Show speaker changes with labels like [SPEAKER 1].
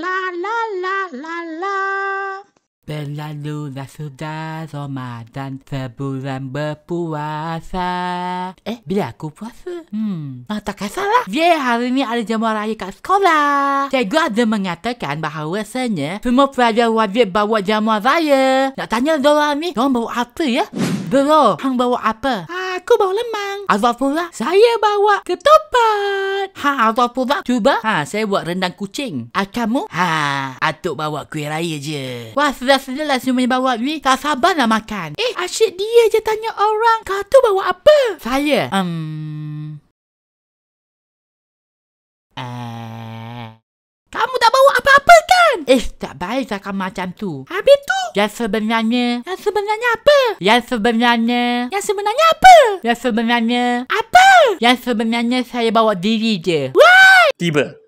[SPEAKER 1] la la la la la. Bella Luna sudah Ramadan sebulan berpuasa. Eh, bila aku puasa? Hmm, ah, takkan salah. Yeah, hari ni ada jamuan raya kat sekolah. Cikgu ada mengatakan bahawa senya semua pelajar wajib bawa jamuan raya. Nak tanya dorang ni, dorang bawa apa ya? Bro, hang bawa apa? Aku bawa lemang. Azwar pula, saya bawa ketupat. Ha, apa apa Cuba. Ha, saya buat rendang kucing. Ah, kamu? Ha, atuk bawa kuih raya je. Wah, sedar-sedar lah semuanya bawa ni. Tak sabar nak makan. Eh, asyik dia je tanya orang. Kau tu bawa apa? Saya. Hmm. Uh, kamu tak bawa apa-apa kan? Eh, tak baik cakap lah macam tu. Habis tu? Yang sebenarnya. Yang sebenarnya apa? Yang sebenarnya. Yang sebenarnya apa? Yang sebenarnya. Apa? yang sebenarnya saya bawa diri je. Wah!
[SPEAKER 2] Tiba.